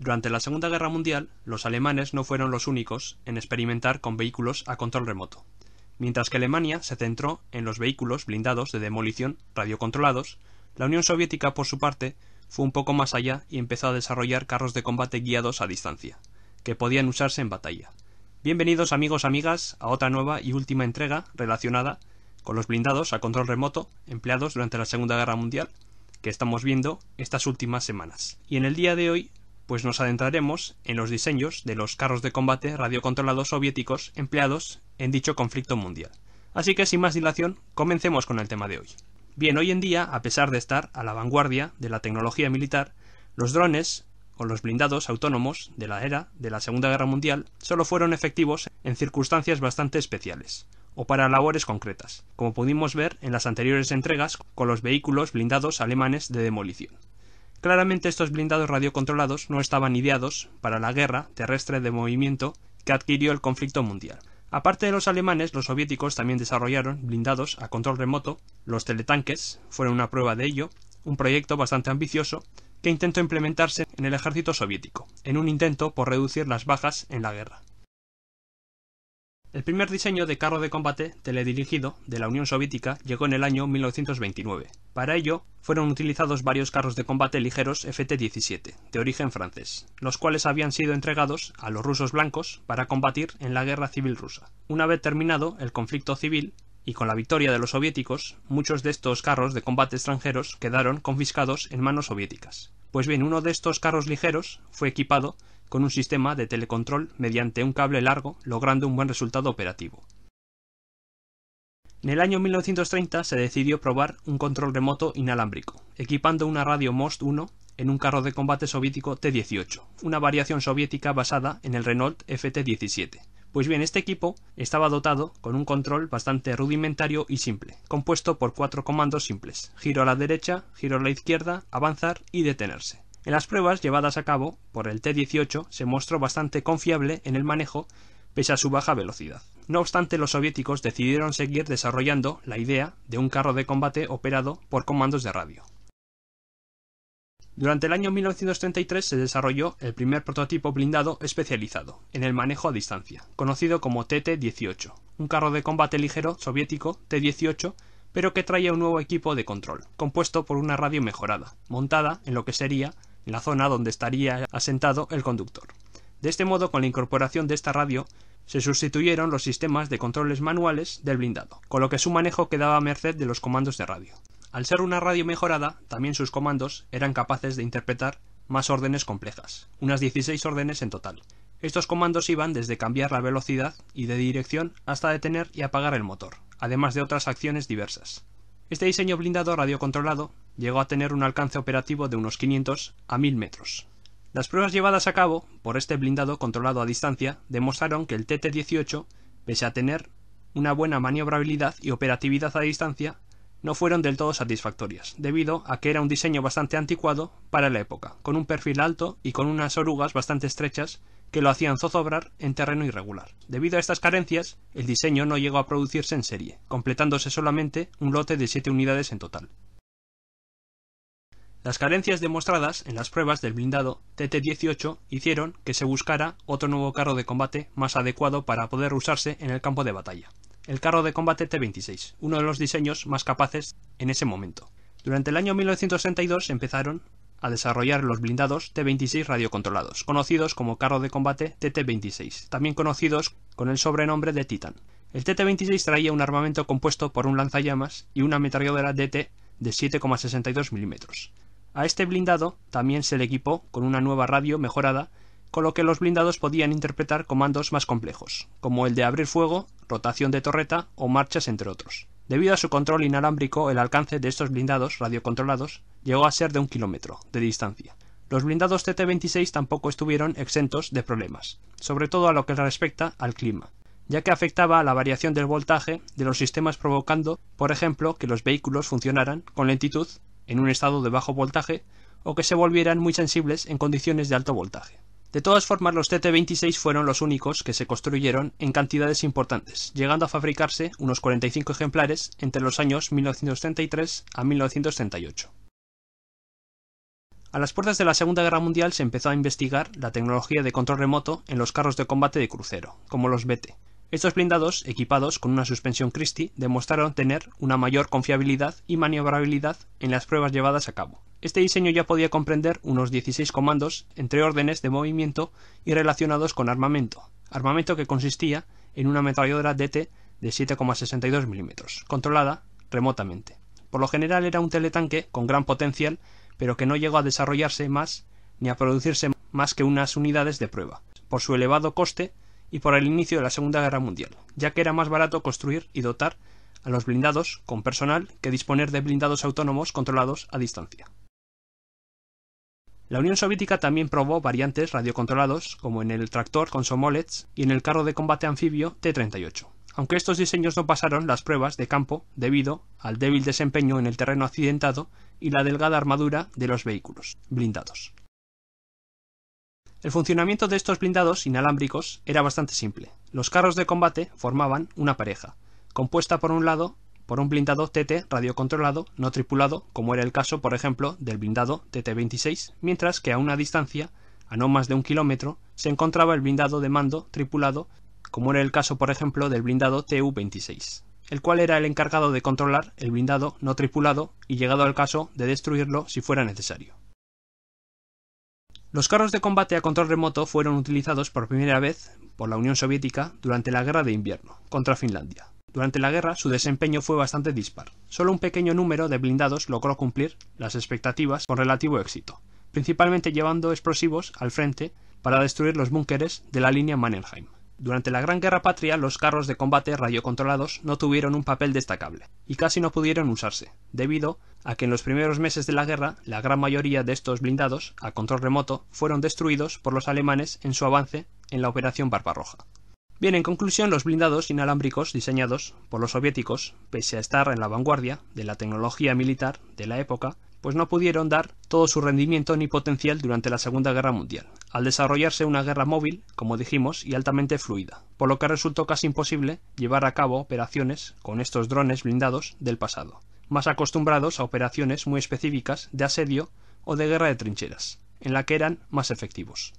Durante la Segunda Guerra Mundial, los alemanes no fueron los únicos en experimentar con vehículos a control remoto, mientras que Alemania se centró en los vehículos blindados de demolición radiocontrolados, la Unión Soviética, por su parte, fue un poco más allá y empezó a desarrollar carros de combate guiados a distancia, que podían usarse en batalla. Bienvenidos amigos, amigas, a otra nueva y última entrega relacionada con los blindados a control remoto empleados durante la Segunda Guerra Mundial, que estamos viendo estas últimas semanas. Y en el día de hoy pues nos adentraremos en los diseños de los carros de combate radiocontrolados soviéticos empleados en dicho conflicto mundial. Así que sin más dilación, comencemos con el tema de hoy. Bien, hoy en día, a pesar de estar a la vanguardia de la tecnología militar, los drones o los blindados autónomos de la era de la Segunda Guerra Mundial solo fueron efectivos en circunstancias bastante especiales, o para labores concretas, como pudimos ver en las anteriores entregas con los vehículos blindados alemanes de demolición. Claramente estos blindados radiocontrolados no estaban ideados para la guerra terrestre de movimiento que adquirió el conflicto mundial. Aparte de los alemanes, los soviéticos también desarrollaron blindados a control remoto, los teletanques fueron una prueba de ello, un proyecto bastante ambicioso que intentó implementarse en el ejército soviético, en un intento por reducir las bajas en la guerra. El primer diseño de carro de combate teledirigido de la Unión Soviética llegó en el año 1929. Para ello, fueron utilizados varios carros de combate ligeros FT-17, de origen francés, los cuales habían sido entregados a los rusos blancos para combatir en la guerra civil rusa. Una vez terminado el conflicto civil, y con la victoria de los soviéticos, muchos de estos carros de combate extranjeros quedaron confiscados en manos soviéticas. Pues bien, uno de estos carros ligeros fue equipado con un sistema de telecontrol mediante un cable largo, logrando un buen resultado operativo. En el año 1930 se decidió probar un control remoto inalámbrico, equipando una radio Most 1 en un carro de combate soviético T-18, una variación soviética basada en el Renault FT-17. Pues bien, este equipo estaba dotado con un control bastante rudimentario y simple, compuesto por cuatro comandos simples, giro a la derecha, giro a la izquierda, avanzar y detenerse. En las pruebas llevadas a cabo por el T-18 se mostró bastante confiable en el manejo pese a su baja velocidad. No obstante, los soviéticos decidieron seguir desarrollando la idea de un carro de combate operado por comandos de radio. Durante el año 1933 se desarrolló el primer prototipo blindado especializado en el manejo a distancia, conocido como TT-18, un carro de combate ligero soviético T-18, pero que traía un nuevo equipo de control, compuesto por una radio mejorada, montada en lo que sería la zona donde estaría asentado el conductor. De este modo, con la incorporación de esta radio, se sustituyeron los sistemas de controles manuales del blindado, con lo que su manejo quedaba a merced de los comandos de radio. Al ser una radio mejorada, también sus comandos eran capaces de interpretar más órdenes complejas, unas 16 órdenes en total. Estos comandos iban desde cambiar la velocidad y de dirección hasta detener y apagar el motor, además de otras acciones diversas. Este diseño blindado radiocontrolado llegó a tener un alcance operativo de unos 500 a 1000 metros. Las pruebas llevadas a cabo por este blindado controlado a distancia demostraron que el TT-18, pese a tener una buena maniobrabilidad y operatividad a distancia, no fueron del todo satisfactorias, debido a que era un diseño bastante anticuado para la época, con un perfil alto y con unas orugas bastante estrechas que lo hacían zozobrar en terreno irregular. Debido a estas carencias, el diseño no llegó a producirse en serie, completándose solamente un lote de siete unidades en total. Las carencias demostradas en las pruebas del blindado TT-18 hicieron que se buscara otro nuevo carro de combate más adecuado para poder usarse en el campo de batalla, el carro de combate T-26, uno de los diseños más capaces en ese momento. Durante el año 1962 empezaron a desarrollar los blindados T-26 radiocontrolados, conocidos como carro de combate TT-26, también conocidos con el sobrenombre de Titan. El TT-26 traía un armamento compuesto por un lanzallamas y una ametralladora DT de 7,62 milímetros. A este blindado también se le equipó con una nueva radio mejorada con lo que los blindados podían interpretar comandos más complejos, como el de abrir fuego, rotación de torreta o marchas entre otros. Debido a su control inalámbrico, el alcance de estos blindados radiocontrolados llegó a ser de un kilómetro de distancia. Los blindados TT-26 tampoco estuvieron exentos de problemas, sobre todo a lo que respecta al clima, ya que afectaba a la variación del voltaje de los sistemas provocando, por ejemplo, que los vehículos funcionaran con lentitud en un estado de bajo voltaje o que se volvieran muy sensibles en condiciones de alto voltaje. De todas formas, los TT-26 fueron los únicos que se construyeron en cantidades importantes, llegando a fabricarse unos 45 ejemplares entre los años 1933 a 1938. A las puertas de la Segunda Guerra Mundial se empezó a investigar la tecnología de control remoto en los carros de combate de crucero, como los BT, estos blindados, equipados con una suspensión Christie, demostraron tener una mayor confiabilidad y maniobrabilidad en las pruebas llevadas a cabo. Este diseño ya podía comprender unos 16 comandos entre órdenes de movimiento y relacionados con armamento, armamento que consistía en una ametralladora DT de 7,62 mm, controlada remotamente. Por lo general era un teletanque con gran potencial, pero que no llegó a desarrollarse más ni a producirse más que unas unidades de prueba. Por su elevado coste, y por el inicio de la Segunda Guerra Mundial, ya que era más barato construir y dotar a los blindados con personal que disponer de blindados autónomos controlados a distancia. La Unión Soviética también probó variantes radiocontrolados, como en el tractor con Somolets y en el carro de combate anfibio T-38, aunque estos diseños no pasaron las pruebas de campo debido al débil desempeño en el terreno accidentado y la delgada armadura de los vehículos blindados. El funcionamiento de estos blindados inalámbricos era bastante simple. Los carros de combate formaban una pareja, compuesta por un lado por un blindado TT radiocontrolado no tripulado, como era el caso, por ejemplo, del blindado TT-26, mientras que a una distancia, a no más de un kilómetro, se encontraba el blindado de mando tripulado, como era el caso, por ejemplo, del blindado TU-26, el cual era el encargado de controlar el blindado no tripulado y, llegado al caso, de destruirlo si fuera necesario. Los carros de combate a control remoto fueron utilizados por primera vez por la Unión Soviética durante la Guerra de Invierno contra Finlandia. Durante la guerra su desempeño fue bastante dispar. Solo un pequeño número de blindados logró cumplir las expectativas con relativo éxito, principalmente llevando explosivos al frente para destruir los búnkeres de la línea Mannerheim. Durante la Gran Guerra Patria los carros de combate radiocontrolados no tuvieron un papel destacable y casi no pudieron usarse, debido a que en los primeros meses de la guerra la gran mayoría de estos blindados a control remoto fueron destruidos por los alemanes en su avance en la Operación Barbarroja. Bien, en conclusión, los blindados inalámbricos diseñados por los soviéticos, pese a estar en la vanguardia de la tecnología militar de la época, pues no pudieron dar todo su rendimiento ni potencial durante la Segunda Guerra Mundial, al desarrollarse una guerra móvil, como dijimos, y altamente fluida, por lo que resultó casi imposible llevar a cabo operaciones con estos drones blindados del pasado, más acostumbrados a operaciones muy específicas de asedio o de guerra de trincheras, en la que eran más efectivos.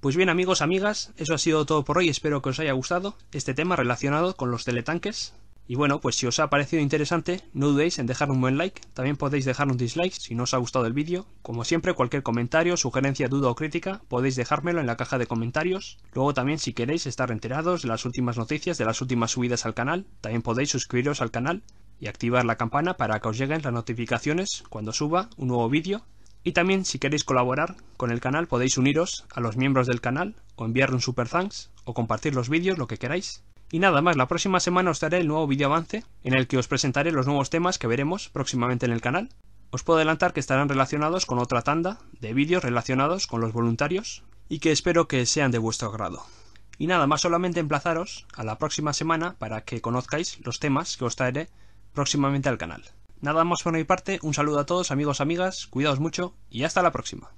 Pues bien amigos, amigas, eso ha sido todo por hoy, espero que os haya gustado este tema relacionado con los teletanques y bueno, pues si os ha parecido interesante, no dudéis en dejar un buen like, también podéis dejar un dislike si no os ha gustado el vídeo. Como siempre, cualquier comentario, sugerencia, duda o crítica, podéis dejármelo en la caja de comentarios. Luego también si queréis estar enterados de las últimas noticias, de las últimas subidas al canal, también podéis suscribiros al canal y activar la campana para que os lleguen las notificaciones cuando suba un nuevo vídeo. Y también si queréis colaborar con el canal podéis uniros a los miembros del canal o enviar un super thanks o compartir los vídeos, lo que queráis. Y nada más, la próxima semana os daré el nuevo vídeo avance en el que os presentaré los nuevos temas que veremos próximamente en el canal. Os puedo adelantar que estarán relacionados con otra tanda de vídeos relacionados con los voluntarios y que espero que sean de vuestro agrado. Y nada más, solamente emplazaros a la próxima semana para que conozcáis los temas que os traeré próximamente al canal. Nada más por mi parte, un saludo a todos amigos, amigas, cuidaos mucho y hasta la próxima.